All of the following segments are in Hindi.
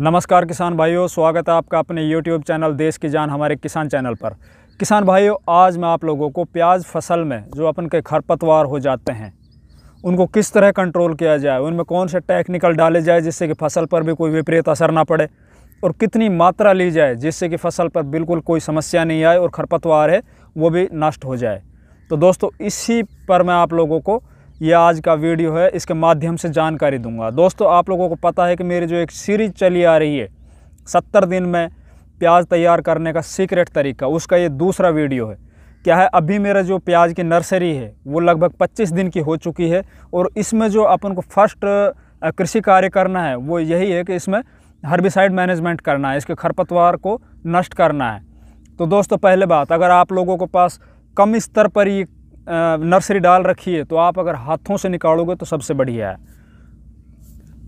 नमस्कार किसान भाइयों स्वागत है आपका अपने यूट्यूब चैनल देश की जान हमारे किसान चैनल पर किसान भाइयों आज मैं आप लोगों को प्याज फसल में जो अपन के खरपतवार हो जाते हैं उनको किस तरह कंट्रोल किया जाए उनमें कौन से टेक्निकल डाले जाए जिससे कि फसल पर भी कोई विपरीत असर ना पड़े और कितनी मात्रा ली जाए जिससे कि फसल पर बिल्कुल कोई समस्या नहीं आए और खरपतवार है वो भी नष्ट हो जाए तो दोस्तों इसी पर मैं आप लोगों को ये आज का वीडियो है इसके माध्यम से जानकारी दूंगा दोस्तों आप लोगों को पता है कि मेरी जो एक सीरीज चली आ रही है सत्तर दिन में प्याज तैयार करने का सीक्रेट तरीका उसका ये दूसरा वीडियो है क्या है अभी मेरा जो प्याज की नर्सरी है वो लगभग 25 दिन की हो चुकी है और इसमें जो अपन को फर्स्ट कृषि कार्य करना है वो यही है कि इसमें हर्बिसाइड मैनेजमेंट करना है इसके खरपतवार को नष्ट करना है तो दोस्तों पहले बात अगर आप लोगों के पास कम स्तर पर ये नर्सरी डाल रखी है तो आप अगर हाथों से निकालोगे तो सबसे बढ़िया है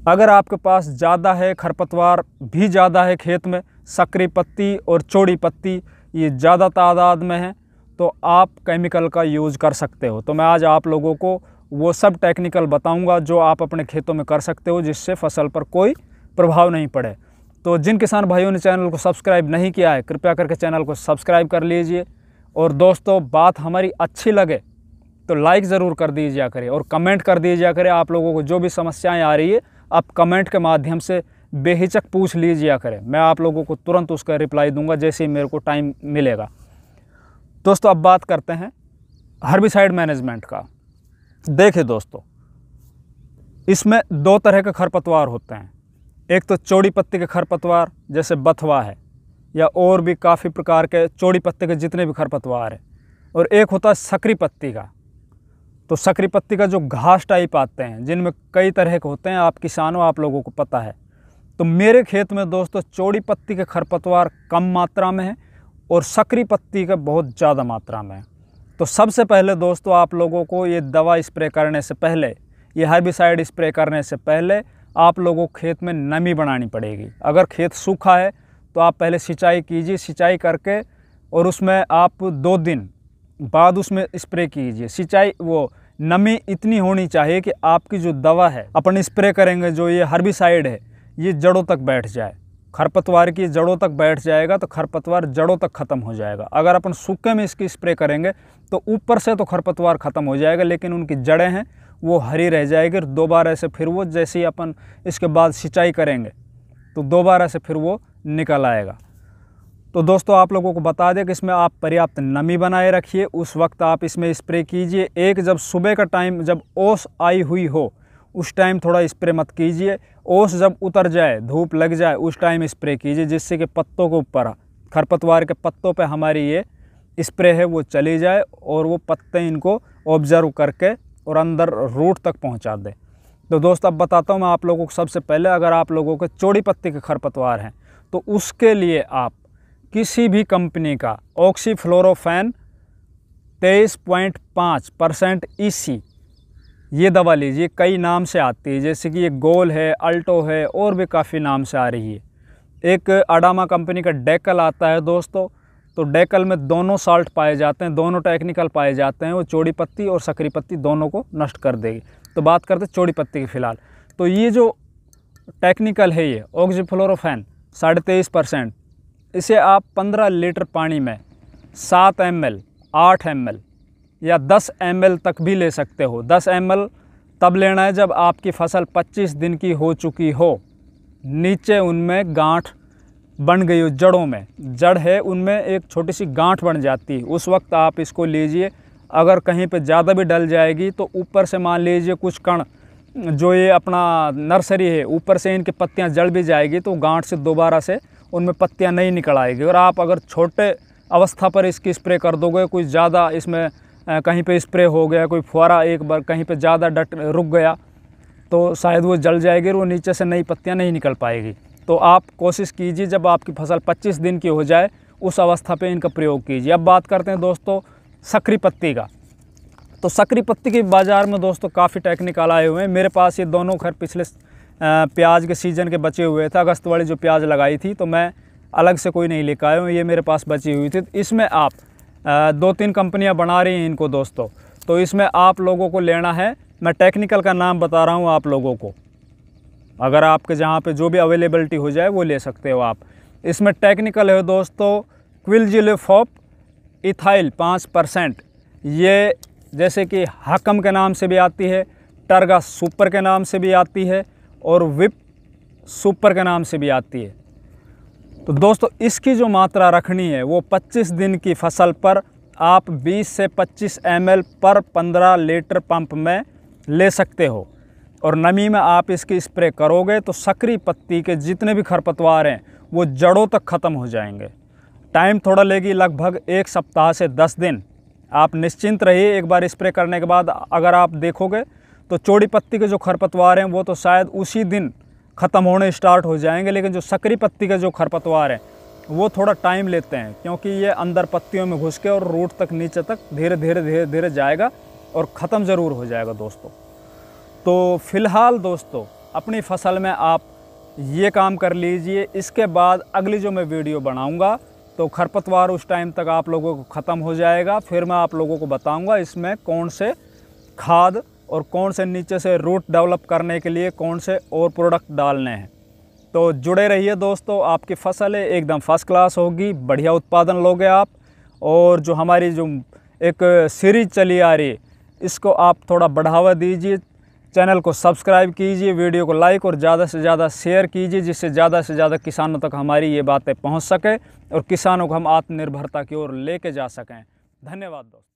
अगर आपके पास ज़्यादा है खरपतवार भी ज़्यादा है खेत में सक्री पत्ती और चौड़ी पत्ती ये ज़्यादा तादाद में है तो आप केमिकल का यूज़ कर सकते हो तो मैं आज आप लोगों को वो सब टेक्निकल बताऊंगा जो आप अपने खेतों में कर सकते हो जिससे फसल पर कोई प्रभाव नहीं पड़े तो जिन किसान भाइयों ने चैनल को सब्सक्राइब नहीं किया है कृपया करके चैनल को सब्सक्राइब कर लीजिए और दोस्तों बात हमारी अच्छी लगे तो लाइक ज़रूर कर दीजिए करें और कमेंट कर दीजिए करें आप लोगों को जो भी समस्याएं आ रही है आप कमेंट के माध्यम से बेहिचक पूछ लीजिए करें मैं आप लोगों को तुरंत उसका रिप्लाई दूंगा जैसे ही मेरे को टाइम मिलेगा दोस्तों अब बात करते हैं हर्बिसाइड मैनेजमेंट का देखिए दोस्तों इसमें दो तरह के खरपतवार होते हैं एक तो चौड़ी पत्ती के खरपतवार जैसे बथवा है या और भी काफ़ी प्रकार के चौड़ी पत्ते के जितने भी खरपतवार हैं और एक होता है सकरी पत्ती का तो सकरी पत्ती का जो घास टाइप आते हैं जिनमें कई तरह के होते हैं आप किसानों आप लोगों को पता है तो मेरे खेत में दोस्तों चौड़ी पत्ती के खरपतवार कम मात्रा में है और सकरी पत्ती का बहुत ज़्यादा मात्रा में है तो सबसे पहले दोस्तों आप लोगों को ये दवा स्प्रे करने से पहले ये हाइबिसाइड स्प्रे करने से पहले आप लोगों को खेत में नमी बनानी पड़ेगी अगर खेत सूखा है तो आप पहले सिंचाई कीजिए सिंचाई करके और उसमें आप दो दिन बाद उसमें स्प्रे कीजिए सिंचाई वो नमी इतनी होनी चाहिए कि आपकी जो दवा है अपन स्प्रे करेंगे जो ये हर्बिसाइड है ये जड़ों तक बैठ जाए खरपतवार की जड़ों तक बैठ जाएगा तो खरपतवार जड़ों तक ख़त्म हो जाएगा अगर अपन सूखे में इसकी स्प्रे करेंगे तो ऊपर से तो खरपतवार ख़त्म हो जाएगा लेकिन उनकी जड़ें हैं वो हरी रह जाएगी दोबारा से फिर वो जैसे ही अपन इसके बाद सिंचाई करेंगे तो दोबारा से फिर वो निकल आएगा तो दोस्तों आप लोगों को बता दें कि इसमें आप पर्याप्त नमी बनाए रखिए उस वक्त आप इसमें स्प्रे कीजिए एक जब सुबह का टाइम जब ओस आई हुई हो उस टाइम थोड़ा स्प्रे मत कीजिए ओस जब उतर जाए धूप लग जाए उस टाइम स्प्रे कीजिए जिससे कि पत्तों के ऊपर खरपतवार के पत्तों पे हमारी ये स्प्रे है वो चली जाए और वो पत्ते इनको ऑब्जर्व करके और अंदर रूट तक पहुँचा दें तो दोस्त अब बताता हूँ मैं आप लोगों को सबसे पहले अगर आप लोगों के चौड़ी पत्ती के खरपतवार हैं तो उसके लिए आप किसी भी कंपनी का ऑक्सीफ्लोरोफेन 23.5 परसेंट ई e ये दवा लीजिए कई नाम से आती है जैसे कि ये गोल है अल्टो है और भी काफ़ी नाम से आ रही है एक अडामा कंपनी का डेकल आता है दोस्तों तो डेकल में दोनों साल्ट पाए जाते हैं दोनों टेक्निकल पाए जाते हैं वो चौड़ी पत्ती और सकरी पत्ती दोनों को नष्ट कर देगी तो बात करते हैं चौड़ी पत्ती की फ़िलहाल तो ये जो टेक्निकल है ये ऑक्सीफ्लोरोफेन साढ़े तेईस परसेंट इसे आप 15 लीटर पानी में 7 एम एल आठ एम एल या 10 एम एल तक भी ले सकते हो 10 एम एल तब लेना है जब आपकी फसल 25 दिन की हो चुकी हो नीचे उनमें गांठ बन गई हो जड़ों में जड़ है उनमें एक छोटी सी गांठ बन जाती है उस वक्त आप इसको लीजिए अगर कहीं पे ज़्यादा भी डल जाएगी तो ऊपर से मान लीजिए कुछ कण जो ये अपना नर्सरी है ऊपर से इनकी पत्तियाँ जड़ भी जाएगी तो गांठ से दोबारा से उनमें पत्तियाँ नहीं निकल आएगी और आप अगर छोटे अवस्था पर इसकी स्प्रे कर दोगे कोई ज़्यादा इसमें कहीं पे स्प्रे हो गया कोई फुहारा एक बार कहीं पे ज़्यादा डट रुक गया तो शायद वो जल जाएगी और वो नीचे से नई पत्तियाँ नहीं निकल पाएगी तो आप कोशिश कीजिए जब आपकी फसल 25 दिन की हो जाए उस अवस्था पे इनका प्रयोग कीजिए अब बात करते हैं दोस्तों सक्री पत्ती का तो सक्री पत्ती के बाज़ार में दोस्तों काफ़ी टेक्निकल आए हुए हैं मेरे पास ये दोनों घर पिछले प्याज के सीज़न के बचे हुए थे अगस्त वाली जो प्याज लगाई थी तो मैं अलग से कोई नहीं लेकर आया हूँ ये मेरे पास बची हुई थी इसमें आप दो तीन कंपनियाँ बना रही हैं इनको दोस्तों तो इसमें आप लोगों को लेना है मैं टेक्निकल का नाम बता रहा हूँ आप लोगों को अगर आपके जहाँ पे जो भी अवेलेबलिटी हो जाए वो ले सकते हो आप इसमें टेक्निकल है दोस्तों क्विलजिलेफॉप इथाइल पाँच परसेंट ये जैसे कि हकम के नाम से भी आती है टर्गा सुपर के नाम से भी आती है और विप सुपर के नाम से भी आती है तो दोस्तों इसकी जो मात्रा रखनी है वो 25 दिन की फसल पर आप 20 से 25 एम पर 15 लीटर पंप में ले सकते हो और नमी में आप इसकी स्प्रे करोगे तो सक्री पत्ती के जितने भी खरपतवार हैं वो जड़ों तक ख़त्म हो जाएंगे टाइम थोड़ा लेगी लगभग एक सप्ताह से दस दिन आप निश्चिंत रहिए एक बार स्प्रे करने के बाद अगर आप देखोगे तो चौड़ी पत्ती के जो खरपतवार हैं वो तो शायद उसी दिन ख़त्म होने स्टार्ट हो जाएंगे लेकिन जो सकरी पत्ती के जो खरपतवार हैं वो थोड़ा टाइम लेते हैं क्योंकि ये अंदर पत्तियों में घुस के और रूट तक नीचे तक धीरे धीरे धीरे धीरे जाएगा और ख़त्म ज़रूर हो जाएगा दोस्तों तो फ़िलहाल दोस्तों अपनी फसल में आप ये काम कर लीजिए इसके बाद अगली जो मैं वीडियो बनाऊँगा तो खरपतवार उस टाइम तक आप लोगों को ख़त्म हो जाएगा फिर मैं आप लोगों को बताऊँगा इसमें कौन से खाद और कौन से नीचे से रूट डेवलप करने के लिए कौन से और प्रोडक्ट डालने हैं तो जुड़े रहिए दोस्तों आपकी फसल है एकदम फर्स्ट क्लास होगी बढ़िया उत्पादन लोगे आप और जो हमारी जो एक सीरीज चली आ रही है इसको आप थोड़ा बढ़ावा दीजिए चैनल को सब्सक्राइब कीजिए वीडियो को लाइक और ज़्यादा से ज़्यादा शेयर कीजिए जिससे ज़्यादा से ज़्यादा किसानों तक हमारी ये बातें पहुँच सके और किसानों को हम आत्मनिर्भरता की ओर लेके जा सकें धन्यवाद दोस्तों